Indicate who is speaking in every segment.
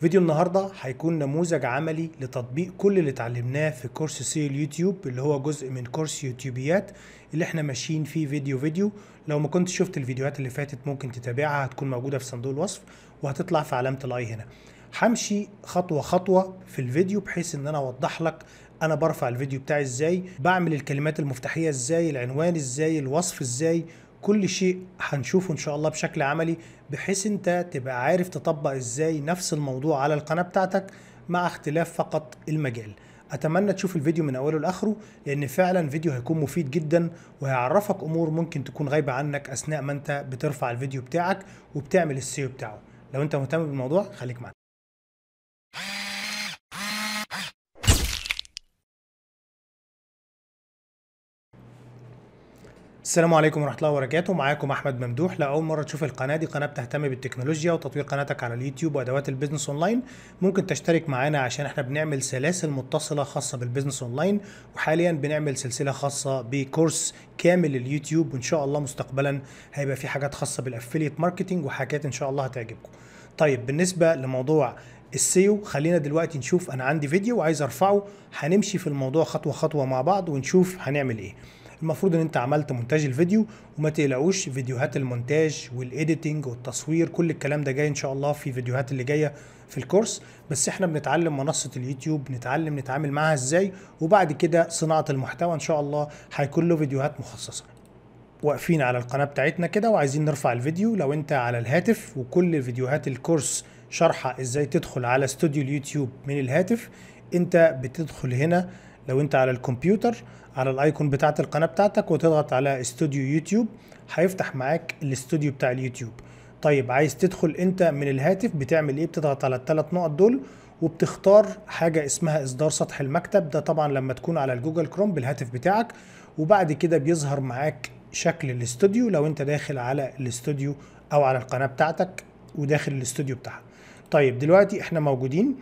Speaker 1: فيديو النهاردة هيكون نموذج عملي لتطبيق كل اللي اتعلمناه في كورس سي اليوتيوب اللي هو جزء من كورس يوتيوبيات اللي احنا ماشيين فيه فيديو فيديو لو ما كنت شفت الفيديوهات اللي فاتت ممكن تتابعها هتكون موجودة في صندوق الوصف وهتطلع في علامة الاي هنا همشي خطوة خطوة في الفيديو بحيث ان انا اوضح لك انا برفع الفيديو بتاعي ازاي بعمل الكلمات المفتاحية ازاي العنوان ازاي الوصف ازاي كل شيء هنشوفه ان شاء الله بشكل عملي بحيث انت تبقى عارف تطبق ازاي نفس الموضوع على القناة بتاعتك مع اختلاف فقط المجال اتمنى تشوف الفيديو من اوله لاخره لان فعلا فيديو هيكون مفيد جدا وهيعرفك امور ممكن تكون غايبه عنك اثناء ما انت بترفع الفيديو بتاعك وبتعمل السيو بتاعه لو انت مهتم بالموضوع خليك معنا السلام عليكم ورحمه الله وبركاته معاكم احمد ممدوح لاول مره تشوف القناه دي قناه بتهتم بالتكنولوجيا وتطوير قناتك على اليوتيوب وادوات البيزنس اونلاين ممكن تشترك معانا عشان احنا بنعمل سلاسل متصله خاصه بالبيزنس اونلاين وحاليا بنعمل سلسله خاصه بكورس كامل لليوتيوب وان شاء الله مستقبلا هيبقى في حاجات خاصه بالافيليت ماركتينج وحاجات ان شاء الله هتعجبكم طيب بالنسبه لموضوع السيو خلينا دلوقتي نشوف انا عندي فيديو وعايز ارفعه هنمشي في الموضوع خطوه خطوه مع بعض ونشوف هنعمل ايه المفروض ان انت عملت مونتاج الفيديو وما تقلقوش فيديوهات المونتاج والايديتنج والتصوير كل الكلام ده جاي ان شاء الله في فيديوهات اللي جايه في الكورس بس احنا بنتعلم منصه اليوتيوب نتعلم نتعامل معاها ازاي وبعد كده صناعه المحتوى ان شاء الله هيكون له فيديوهات مخصصه واقفين على القناه بتاعتنا كده وعايزين نرفع الفيديو لو انت على الهاتف وكل فيديوهات الكورس شرحه ازاي تدخل على استوديو اليوتيوب من الهاتف انت بتدخل هنا لو انت على الكمبيوتر على الايكون بتاعه القناه بتاعتك وتضغط على استوديو يوتيوب هيفتح معاك الاستوديو بتاع اليوتيوب طيب عايز تدخل انت من الهاتف بتعمل ايه بتضغط على الثلاث نقط دول وبتختار حاجة اسمها إصدار سطح المكتب ده طبعا لما تكون على الجوجل كروم بالهاتف بتاعك وبعد كده بيظهر معاك شكل الاستوديو لو انت داخل على الاستوديو او على القناة بتاعتك وداخل الاستوديو بتاعها طيب دلوقتي احنا موجودين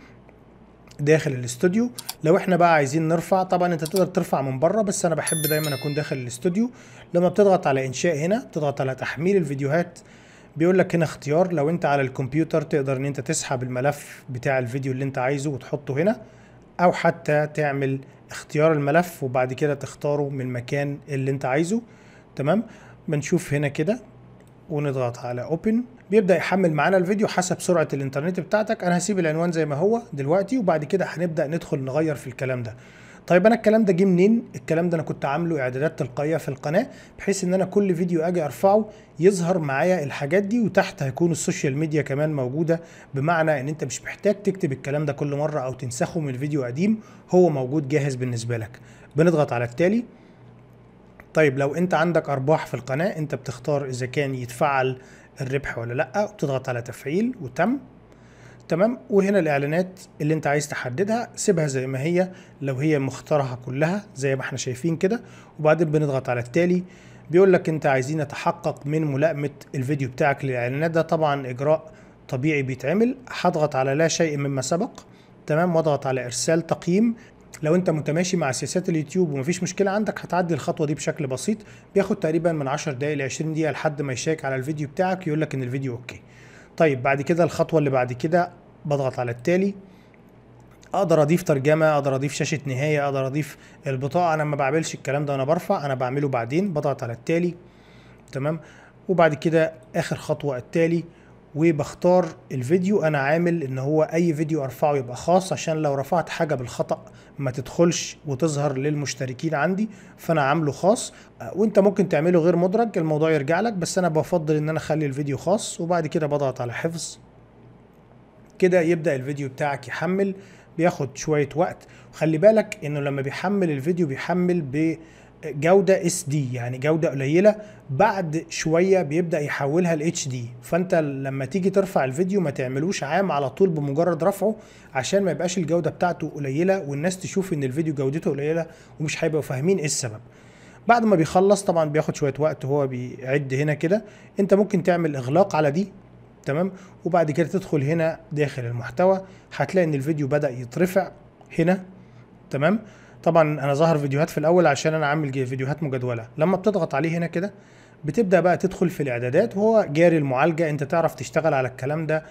Speaker 1: داخل الاستوديو لو احنا بقى عايزين نرفع طبعا انت تقدر ترفع من بره بس انا بحب دايما اكون داخل الاستوديو لما بتضغط على انشاء هنا بتضغط على تحميل الفيديوهات بيقول لك هنا اختيار لو انت على الكمبيوتر تقدر ان انت تسحب الملف بتاع الفيديو اللي انت عايزه وتحطه هنا او حتى تعمل اختيار الملف وبعد كده تختاره من المكان اللي انت عايزه تمام بنشوف هنا كده ونضغط على اوبن بيبدا يحمل معانا الفيديو حسب سرعه الانترنت بتاعتك انا هسيب العنوان زي ما هو دلوقتي وبعد كده هنبدا ندخل نغير في الكلام ده طيب انا الكلام ده جه منين الكلام ده انا كنت عامله اعدادات تلقائيه في القناه بحيث ان انا كل فيديو اجي ارفعه يظهر معايا الحاجات دي وتحت هيكون السوشيال ميديا كمان موجوده بمعنى ان انت مش محتاج تكتب الكلام ده كل مره او تنسخه من الفيديو قديم هو موجود جاهز بالنسبه لك بنضغط على التالي طيب لو انت عندك ارباح في القناه انت بتختار اذا كان يتفعل الربح ولا لا وتضغط على تفعيل وتم تمام وهنا الاعلانات اللي انت عايز تحددها سيبها زي ما هي لو هي مختارها كلها زي ما احنا شايفين كده وبعدين بنضغط على التالي بيقول لك انت عايزين نتحقق من ملائمه الفيديو بتاعك للاعلانات ده طبعا اجراء طبيعي بيتعمل هضغط على لا شيء مما سبق تمام واضغط على ارسال تقييم لو انت متماشي مع سياسات اليوتيوب ومفيش مشكله عندك هتعدي الخطوه دي بشكل بسيط بياخد تقريبا من 10 دقائق ل 20 دقيقه لحد ما يشيك على الفيديو بتاعك يقول لك ان الفيديو اوكي طيب بعد كده الخطوه اللي بعد كده بضغط على التالي اقدر اضيف ترجمه اقدر اضيف شاشه نهايه اقدر اضيف البطاقه انا ما بعملش الكلام ده وانا برفع انا بعمله بعدين بضغط على التالي تمام وبعد كده اخر خطوه التالي وبختار الفيديو انا عامل ان هو اي فيديو ارفعه يبقى خاص عشان لو رفعت حاجه بالخطا ما تدخلش وتظهر للمشتركين عندي فانا عامله خاص وانت ممكن تعمله غير مدرج الموضوع يرجع لك بس انا بفضل ان انا اخلي الفيديو خاص وبعد كده بضغط على حفظ كده يبدا الفيديو بتاعك يحمل بياخد شويه وقت وخلي بالك انه لما بيحمل الفيديو بيحمل ب جوده اس دي يعني جوده قليله بعد شويه بيبدا يحولها لاتش دي فانت لما تيجي ترفع الفيديو ما تعملوش عام على طول بمجرد رفعه عشان ما يبقاش الجوده بتاعته قليله والناس تشوف ان الفيديو جودته قليله ومش هيبقوا فاهمين ايه السبب بعد ما بيخلص طبعا بياخد شويه وقت هو بيعد هنا كده انت ممكن تعمل اغلاق على دي تمام وبعد كده تدخل هنا داخل المحتوى هتلاقي ان الفيديو بدا يترفع هنا تمام طبعا انا ظهر فيديوهات في الاول عشان انا عامل فيديوهات مجدوله لما بتضغط عليه هنا كده بتبدا بقى تدخل في الاعدادات وهو جاري المعالجه انت تعرف تشتغل على الكلام ده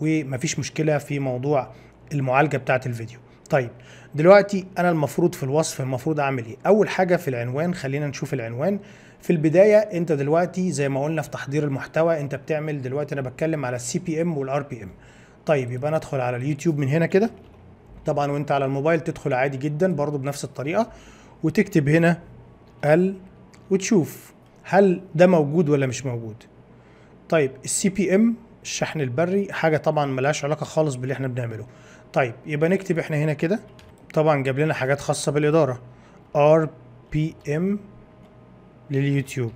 Speaker 1: ومفيش مشكله في موضوع المعالجه بتاعه الفيديو طيب دلوقتي انا المفروض في الوصف المفروض اعمل ايه اول حاجه في العنوان خلينا نشوف العنوان في البدايه انت دلوقتي زي ما قلنا في تحضير المحتوى انت بتعمل دلوقتي انا بتكلم على السي بي ام والار بي ام طيب يبقى انا ادخل على اليوتيوب من هنا كده طبعا وانت على الموبايل تدخل عادي جدا برضو بنفس الطريقه وتكتب هنا ال وتشوف هل ده موجود ولا مش موجود طيب السي بي ام الشحن البري حاجه طبعا ملهاش علاقه خالص باللي احنا بنعمله طيب يبقى نكتب احنا هنا كده طبعا جاب لنا حاجات خاصه بالاداره ار بي ام لليوتيوب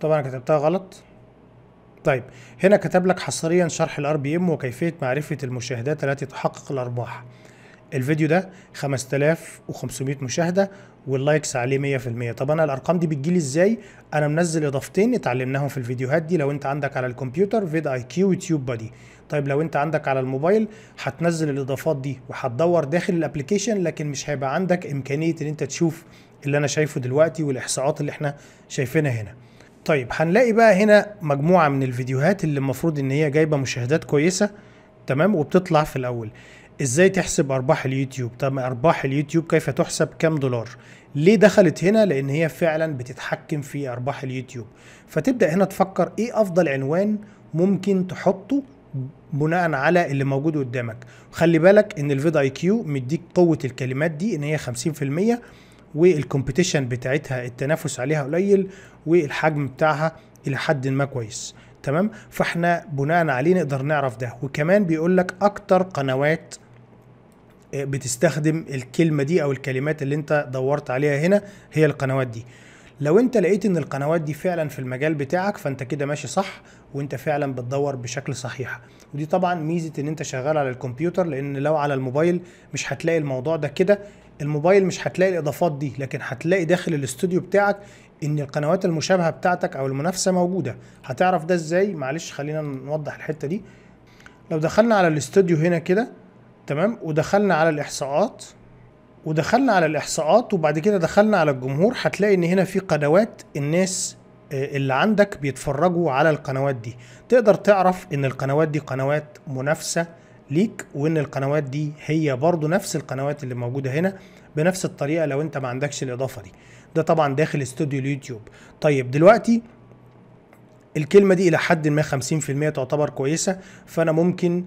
Speaker 1: طبعا كتبتها غلط طيب هنا كتب لك حصريا شرح الار بي ام وكيفيه معرفه المشاهدات التي تحقق الارباح الفيديو ده 5500 مشاهده واللايكس عليه 100% طب انا الارقام دي بتجي لي ازاي انا منزل اضافتين اتعلمناهم في الفيديوهات دي لو انت عندك على الكمبيوتر فيد اي كيو يوتيوب بادي طيب لو انت عندك على الموبايل هتنزل الاضافات دي وهتدور داخل الابلكيشن لكن مش هيبقى عندك امكانيه ان انت تشوف اللي انا شايفه دلوقتي والاحصاءات اللي احنا شايفينها هنا طيب هنلاقي بقى هنا مجموعة من الفيديوهات اللي المفروض ان هي جايبة مشاهدات كويسة تمام وبتطلع في الاول ازاي تحسب ارباح اليوتيوب طب ارباح اليوتيوب كيف تحسب كام دولار ليه دخلت هنا لان هي فعلا بتتحكم في ارباح اليوتيوب فتبدا هنا تفكر ايه افضل عنوان ممكن تحطه بناء على اللي موجود قدامك خلي بالك ان الفيد اي كيو مديك قوه الكلمات دي ان هي 50% والكومبيتيشن بتاعتها التنافس عليها قليل والحجم بتاعها الى حد ما كويس تمام فاحنا بناء عليه نقدر نعرف ده وكمان بيقول لك اكتر قنوات آه، بتستخدم الكلمه دي او الكلمات اللي انت دورت عليها هنا هي القنوات دي لو انت لقيت ان القنوات دي فعلا في المجال بتاعك فانت كده ماشي صح وانت فعلا بتدور بشكل صحيح ودي طبعا ميزه ان انت شغال على الكمبيوتر لان لو على الموبايل مش هتلاقي الموضوع ده كده الموبايل مش هتلاقي الاضافات دي لكن هتلاقي داخل الاستوديو بتاعك ان القنوات المشابهه بتاعتك او المنافسه موجوده هتعرف ده ازاي معلش خلينا نوضح الحته دي لو دخلنا على الاستوديو هنا كده تمام ودخلنا على الاحصاءات ودخلنا على الاحصاءات وبعد كده دخلنا على الجمهور هتلاقي ان هنا في قنوات الناس آه، اللي عندك بيتفرجوا على القنوات دي تقدر تعرف ان القنوات دي قنوات منافسه ليك وان القنوات دي هي برضو نفس القنوات اللي موجودة هنا بنفس الطريقة لو انت ما عندكش الاضافة دي ده طبعا داخل استوديو اليوتيوب طيب دلوقتي الكلمة دي الى حد ما 50% تعتبر كويسة فانا ممكن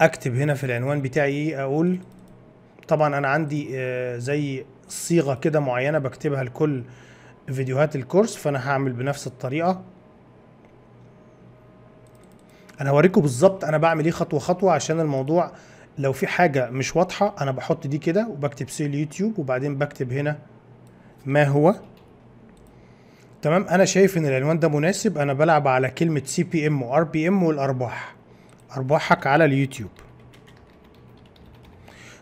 Speaker 1: اكتب هنا في العنوان بتاعي اقول طبعا انا عندي آه، زي صيغة كده معينة بكتبها لكل فيديوهات الكورس فانا هعمل بنفس الطريقة انا هوريكم بالظبط انا بعمل ايه خطوه خطوه عشان الموضوع لو في حاجه مش واضحه انا بحط دي كده وبكتب سيل يوتيوب وبعدين بكتب هنا ما هو تمام انا شايف ان العنوان ده مناسب انا بلعب على كلمه سي بي ام وار بي ام والارباح ارباحك على اليوتيوب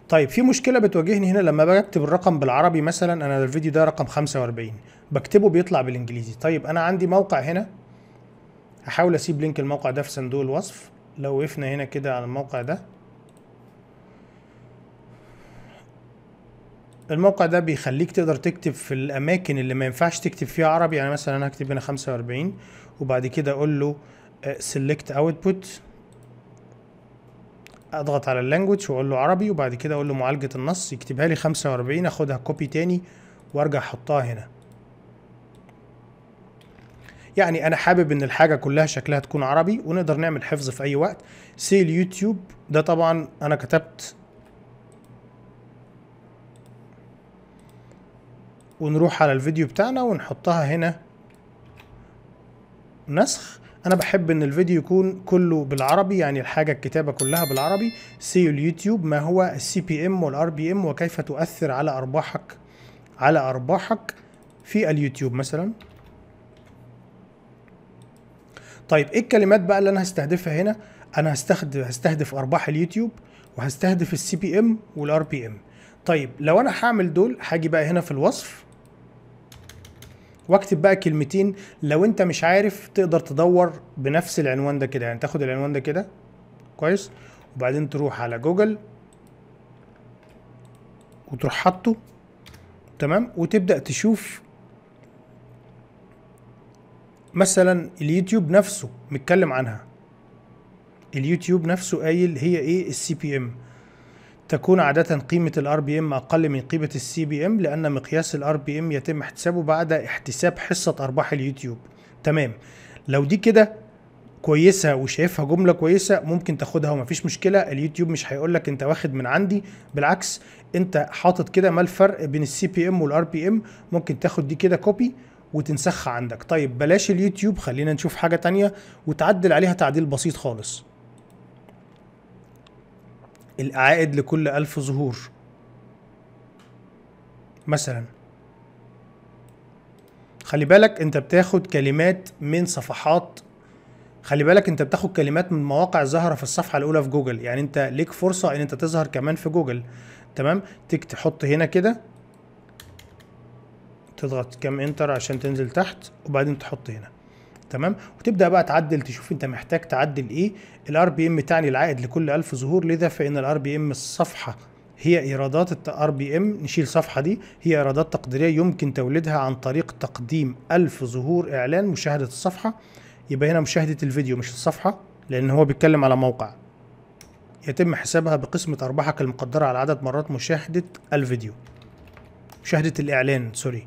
Speaker 1: طيب في مشكله بتواجهني هنا لما بكتب الرقم بالعربي مثلا انا الفيديو ده رقم 45 بكتبه بيطلع بالانجليزي طيب انا عندي موقع هنا هحاول اسيب لينك الموقع ده في صندوق الوصف لو وقفنا هنا كده على الموقع ده الموقع ده بيخليك تقدر تكتب في الاماكن اللي ما ينفعش تكتب فيها عربي يعني مثلا انا هكتب هنا 45 وبعد كده اقول له سيلكت آه، اوتبوت اضغط على اللانجوج واقول له عربي وبعد كده اقول له معالجه النص يكتبها لي 45 اخدها كوبي تاني وارجع احطها هنا يعني انا حابب ان الحاجه كلها شكلها تكون عربي ونقدر نعمل حفظ في اي وقت سي اليوتيوب ده طبعا انا كتبت ونروح على الفيديو بتاعنا ونحطها هنا نسخ انا بحب ان الفيديو يكون كله بالعربي يعني الحاجه الكتابه كلها بالعربي سي اليوتيوب ما هو السي بي ام والار بي ام وكيف تؤثر على ارباحك على ارباحك في اليوتيوب مثلا طيب ايه الكلمات بقى اللي انا هستهدفها هنا انا هستخدم هستهدف ارباح اليوتيوب وهستهدف السي بي ام والار بي ام طيب لو انا هعمل دول هاجي بقى هنا في الوصف واكتب بقى كلمتين لو انت مش عارف تقدر تدور بنفس العنوان ده كده يعني تاخد العنوان ده كده كويس وبعدين تروح على جوجل وتروح حاطه تمام وتبدا تشوف مثلا اليوتيوب نفسه متكلم عنها اليوتيوب نفسه قايل هي ايه السي بي ام تكون عادة قيمة الار بي ام اقل من قيمة السي بي ام لان مقياس الار بي ام يتم احتسابه بعد احتساب حصة ارباح اليوتيوب تمام لو دي كده كويسة وشايفها جملة كويسة ممكن تاخدها ومفيش مشكلة اليوتيوب مش هيقول لك انت واخد من عندي بالعكس انت حاطط كده ما الفرق بين السي بي ام والار بي ام ممكن تاخد دي كده كوبي وتنسخ عندك طيب بلاش اليوتيوب خلينا نشوف حاجة تانية وتعدل عليها تعديل بسيط خالص العائد لكل ألف ظهور مثلا خلي بالك انت بتاخد كلمات من صفحات خلي بالك انت بتاخد كلمات من مواقع ظاهرة في الصفحة الاولى في جوجل يعني انت ليك فرصة ان انت تظهر كمان في جوجل تمام تحط هنا كده تضغط كام انتر عشان تنزل تحت وبعدين تحط هنا تمام وتبدا بقى تعدل تشوف انت محتاج تعدل ايه الار بي ام تعني العائد لكل 1000 ظهور لذا فان الار بي ام الصفحه هي ايرادات الار بي ام نشيل الصفحه دي هي ايرادات تقديريه يمكن توليدها عن طريق تقديم 1000 ظهور اعلان مشاهده الصفحه يبقى هنا مشاهده الفيديو مش الصفحه لان هو بيتكلم على موقع يتم حسابها بقسمة أرباحك المقدرة على عدد مرات مشاهدة الفيديو مشاهدة الإعلان سوري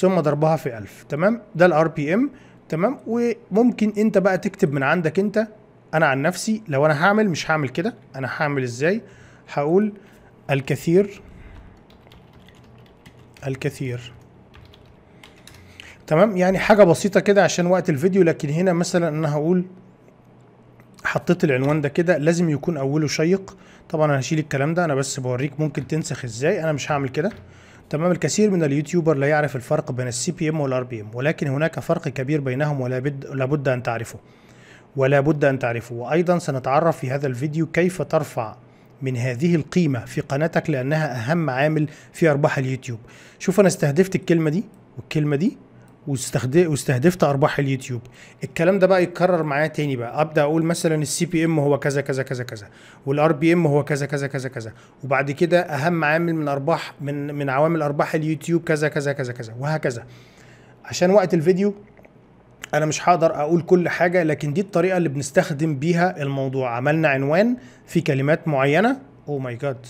Speaker 1: ثم ضربها في 1000 تمام ده الار بي ام تمام وممكن انت بقى تكتب من عندك انت انا عن نفسي لو انا هعمل مش هعمل كده انا هعمل ازاي هقول الكثير الكثير تمام يعني حاجه بسيطه كده عشان وقت الفيديو لكن هنا مثلا انا هقول حطيت العنوان ده كده لازم يكون اوله شيق طبعا انا هشيل الكلام ده انا بس بوريك ممكن تنسخ ازاي انا مش هعمل كده تمام الكثير من اليوتيوبر لا يعرف الفرق بين السي بي ام والار بي ام ولكن هناك فرق كبير بينهم ولا بد لابد ان تعرفه ولا بد ان تعرفه وايضا سنتعرف في هذا الفيديو كيف ترفع من هذه القيمة في قناتك لأنها أهم عامل في أرباح اليوتيوب شوف أنا استهدفت الكلمة دي والكلمة دي واستهدفت ارباح اليوتيوب الكلام ده بقى يتكرر معايا تاني بقى ابدا اقول مثلا السي بي ام هو كذا كذا كذا كذا والار بي ام هو كذا كذا كذا كذا وبعد كده اهم عامل من ارباح من من عوامل ارباح اليوتيوب كذا كذا كذا كذا وهكذا عشان وقت الفيديو انا مش هقدر اقول كل حاجه لكن دي الطريقه اللي بنستخدم بيها الموضوع عملنا عنوان في كلمات معينه او ماي جاد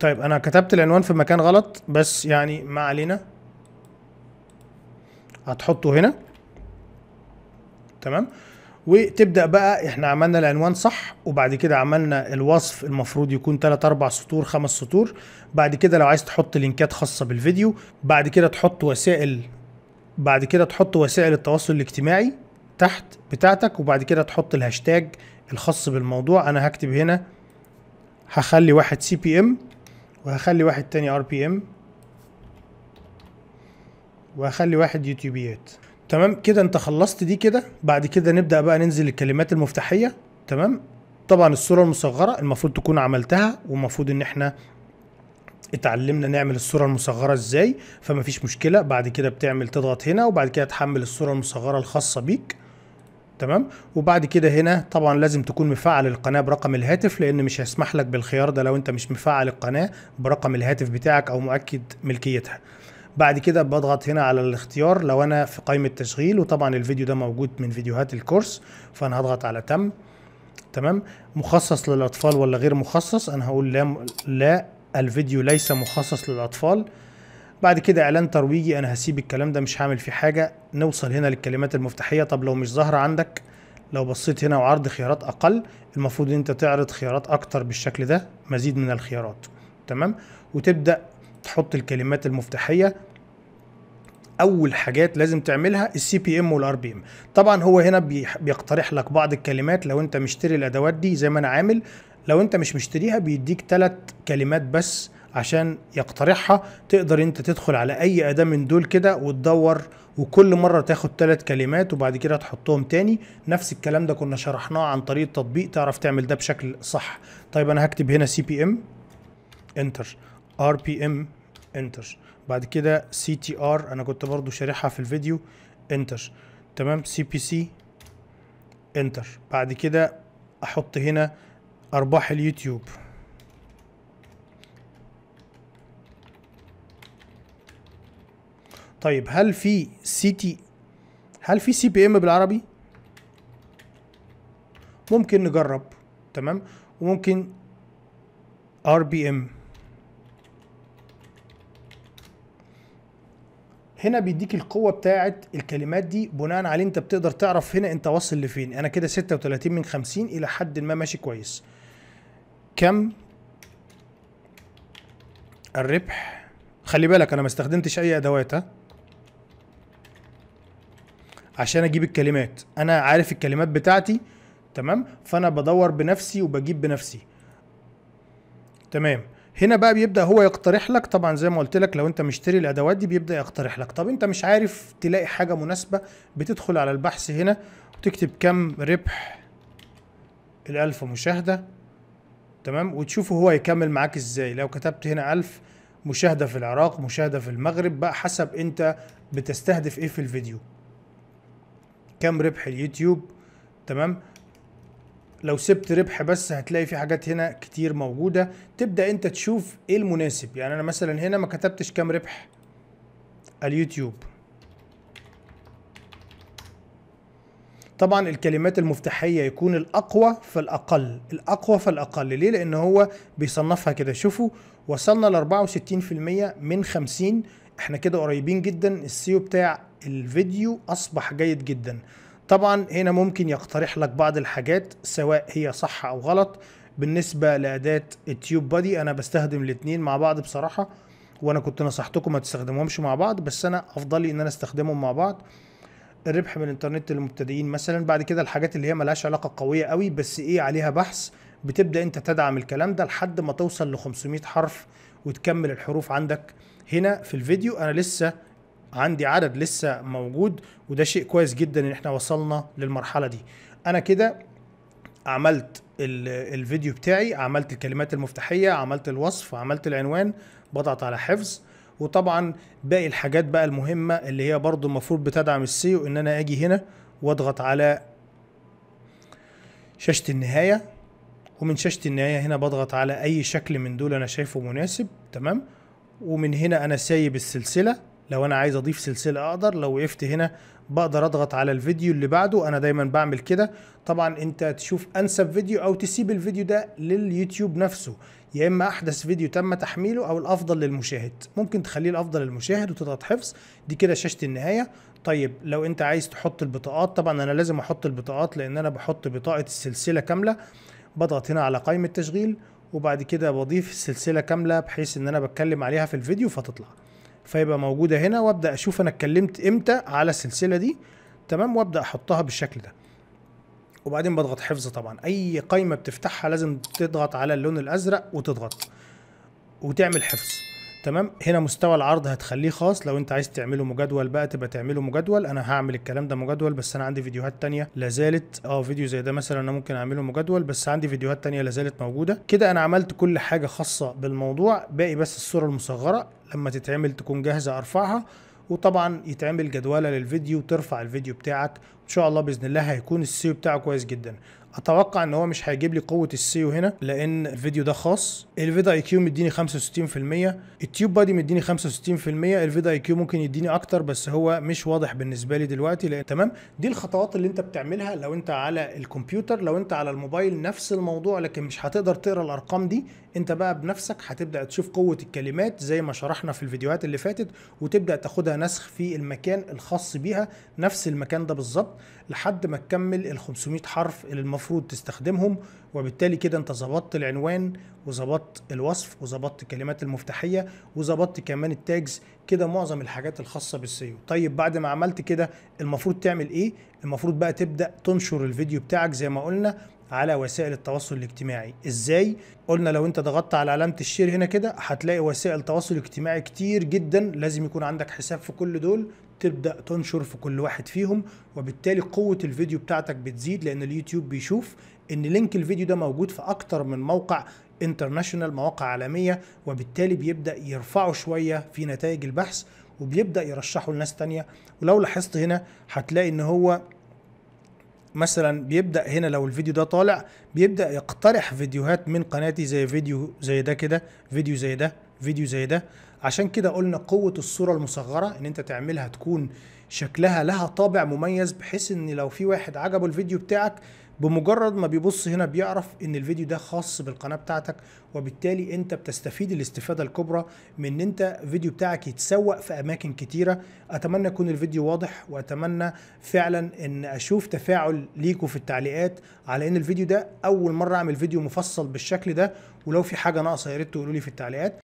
Speaker 1: طيب انا كتبت العنوان في مكان غلط بس يعني ما علينا هتحطه هنا تمام وتبدا بقى احنا عملنا العنوان صح وبعد كده عملنا الوصف المفروض يكون 3 4 سطور 5 سطور بعد كده لو عايز تحط لينكات خاصه بالفيديو بعد كده تحط وسائل بعد كده تحط وسائل التواصل الاجتماعي تحت بتاعتك وبعد كده تحط الهاشتاج الخاص بالموضوع انا هكتب هنا هخلي واحد سي بي ام وهخلي واحد تاني ار بي ام وهخلي واحد يوتيوبيات تمام كده انت خلصت دي كده بعد كده نبدا بقى ننزل الكلمات المفتاحيه تمام طبعا الصوره المصغره المفروض تكون عملتها ومفروض ان احنا اتعلمنا نعمل الصورة المصغرة ازاي فمفيش مشكلة بعد كده بتعمل تضغط هنا وبعد كده تحمل الصورة المصغرة الخاصة بيك تمام وبعد كده هنا طبعا لازم تكون مفعل القناه برقم الهاتف لان مش هيسمح لك بالخيار ده لو انت مش مفعل القناه برقم الهاتف بتاعك او مؤكد ملكيتها بعد كده بضغط هنا على الاختيار لو انا في قائمه تشغيل وطبعا الفيديو ده موجود من فيديوهات الكورس فانا هضغط على تم تمام مخصص للاطفال ولا غير مخصص انا هقول لا لا الفيديو ليس مخصص للاطفال بعد كده اعلان ترويجي انا هسيب الكلام ده مش هعمل فيه حاجه نوصل هنا للكلمات المفتاحيه طب لو مش ظاهره عندك لو بصيت هنا وعرض خيارات اقل المفروض ان انت تعرض خيارات اكتر بالشكل ده مزيد من الخيارات تمام وتبدا تحط الكلمات المفتاحيه اول حاجات لازم تعملها السي بي ام والار بي ام طبعا هو هنا بيقترح لك بعض الكلمات لو انت مشتري الادوات دي زي ما انا عامل لو انت مش مشتريها بيديك ثلاث كلمات بس عشان يقترحها تقدر انت تدخل على اي اداة من دول كده وتدور وكل مرة تاخد ثلاث كلمات وبعد كده تحطهم تاني نفس الكلام ده كنا شرحناه عن طريق التطبيق تعرف تعمل ده بشكل صح طيب انا هكتب هنا سي بي ام انتر ار بي ام انتر بعد كده سي تي ار انا كنت برضو شارحها في الفيديو انتر تمام سي بي سي انتر بعد كده احط هنا ارباح اليوتيوب طيب هل في سي تي هل في سي بي ام بالعربي ممكن نجرب تمام وممكن ار بي ام هنا بيديك القوه بتاعه الكلمات دي بناء عليه انت بتقدر تعرف هنا انت واصل لفين انا كده 36 من 50 الى حد ما ماشي كويس كم الربح خلي بالك انا ما استخدمتش اي ادوات عشان اجيب الكلمات انا عارف الكلمات بتاعتي تمام فانا بدور بنفسي وبجيب بنفسي تمام هنا بقى بيبدا هو يقترح لك طبعا زي ما قلت لك لو انت مشتري الادوات دي بيبدا يقترح لك طب انت مش عارف تلاقي حاجه مناسبه بتدخل على البحث هنا وتكتب كم ربح الألف مشاهده تمام وتشوفه هو يكمل معاك ازاي لو كتبت هنا ألف مشاهده في العراق مشاهده في المغرب بقى حسب انت بتستهدف ايه في الفيديو كام ربح اليوتيوب تمام لو سبت ربح بس هتلاقي في حاجات هنا كتير موجوده تبدا انت تشوف ايه المناسب يعني انا مثلا هنا ما كتبتش كام ربح اليوتيوب طبعا الكلمات المفتاحيه يكون الاقوى فالاقل الاقوى فالاقل ليه لان هو بيصنفها كده شوفوا وصلنا ل 64% من 50 احنا كده قريبين جدا السيو بتاع الفيديو اصبح جيد جدا طبعا هنا ممكن يقترح لك بعض الحاجات سواء هي صح او غلط بالنسبة لأداة التيوب بادي أنا بستخدم الاتنين مع بعض بصراحة وأنا كنت نصحتكم ما تستخدمهمش مع بعض بس أنا أفضل إن أنا أستخدمهم مع بعض الربح من الانترنت للمبتدئين مثلا بعد كده الحاجات اللي هي ملهاش علاقة قوية قوي بس إيه عليها بحث بتبدأ أنت تدعم الكلام ده لحد ما توصل ل 500 حرف وتكمل الحروف عندك هنا في الفيديو أنا لسه عندي عدد لسه موجود وده شيء كويس جدا ان احنا وصلنا للمرحله دي انا كده عملت الفيديو بتاعي عملت الكلمات المفتاحيه عملت الوصف عملت العنوان بضغط على حفظ وطبعا باقي الحاجات بقى المهمه اللي هي برضو المفروض بتدعم السيو ان انا اجي هنا واضغط على شاشه النهايه ومن شاشه النهايه هنا بضغط على اي شكل من دول انا شايفه مناسب تمام ومن هنا انا سايب السلسله لو انا عايز اضيف سلسله اقدر لو وقفت هنا بقدر اضغط على الفيديو اللي بعده انا دايما بعمل كده طبعا انت تشوف انسب فيديو او تسيب الفيديو ده لليوتيوب نفسه يا اما احدث فيديو تم تحميله او الافضل للمشاهد ممكن تخليه الافضل للمشاهد وتضغط حفظ دي كده شاشه النهايه طيب لو انت عايز تحط البطاقات طبعا انا لازم احط البطاقات لان انا بحط بطاقه السلسله كامله بضغط هنا على قائمه تشغيل وبعد كده بضيف السلسله كامله بحيث ان انا بتكلم عليها في الفيديو فتطلع فيبقى موجوده هنا وابدا اشوف انا اتكلمت امتى على السلسله دي تمام وابدا احطها بالشكل ده وبعدين بضغط حفظ طبعا اي قائمه بتفتحها لازم تضغط على اللون الازرق وتضغط وتعمل حفظ تمام هنا مستوى العرض هتخليه خاص لو انت عايز تعمله مجدول بقى تبقى تعمله مجدول انا هعمل الكلام ده مجدول بس انا عندي فيديوهات تانية لازالت اه فيديو زي ده مثلا انا ممكن اعمله مجدول بس عندي فيديوهات تانية لازالت موجودة كده انا عملت كل حاجة خاصة بالموضوع باقي بس الصورة المصغرة لما تتعمل تكون جاهزه ارفعها وطبعا يتعمل جدوله للفيديو ترفع الفيديو بتاعك ان شاء الله باذن الله هيكون السيو بتاعه كويس جدا اتوقع ان هو مش هيجيب لي قوه السيو هنا لان الفيديو ده خاص الفيدا اي كيو مديني 65% التيوب بادي مديني 65% الفيدا اي كيو ممكن يديني اكتر بس هو مش واضح بالنسبه لي دلوقتي لان تمام دي الخطوات اللي انت بتعملها لو انت على الكمبيوتر لو انت على الموبايل نفس الموضوع لكن مش هتقدر تقرا الارقام دي انت بقى بنفسك هتبدا تشوف قوه الكلمات زي ما شرحنا في الفيديوهات اللي فاتت وتبدا تاخدها نسخ في المكان الخاص بيها نفس المكان ده بالظبط لحد ما تكمل ال 500 حرف اللي المفروض تستخدمهم وبالتالي كده انت ظبطت العنوان وظبطت الوصف وظبطت الكلمات المفتاحيه وظبطت كمان التاجز كده معظم الحاجات الخاصه بالسيو طيب بعد ما عملت كده المفروض تعمل ايه المفروض بقى تبدا تنشر الفيديو بتاعك زي ما قلنا على وسائل التواصل الاجتماعي ازاي قلنا لو انت ضغطت على علامه الشير هنا كده هتلاقي وسائل تواصل اجتماعي كتير جدا لازم يكون عندك حساب في كل دول تبدا تنشر في كل واحد فيهم وبالتالي قوه الفيديو بتاعتك بتزيد لان اليوتيوب بيشوف ان لينك الفيديو ده موجود في اكتر من موقع انترناشونال مواقع عالميه وبالتالي بيبدا يرفعه شويه في نتائج البحث وبيبدا يرشحه لناس تانية ولو لاحظت هنا هتلاقي ان هو مثلا بيبدا هنا لو الفيديو ده طالع بيبدا يقترح فيديوهات من قناتي زي فيديو زي ده كده فيديو زي ده فيديو زي ده عشان كده قلنا قوة الصورة المصغرة ان انت تعملها تكون شكلها لها طابع مميز بحيث ان لو في واحد عجبه الفيديو بتاعك بمجرد ما بيبص هنا بيعرف ان الفيديو ده خاص بالقناة بتاعتك وبالتالي انت بتستفيد الاستفادة الكبرى من ان انت الفيديو بتاعك يتسوق في اماكن كتيرة اتمنى يكون الفيديو واضح واتمنى فعلا ان اشوف تفاعل ليكوا في التعليقات على ان الفيديو ده اول مرة اعمل فيديو مفصل بالشكل ده ولو في حاجة ناقصة يا ريت تقولوا لي في التعليقات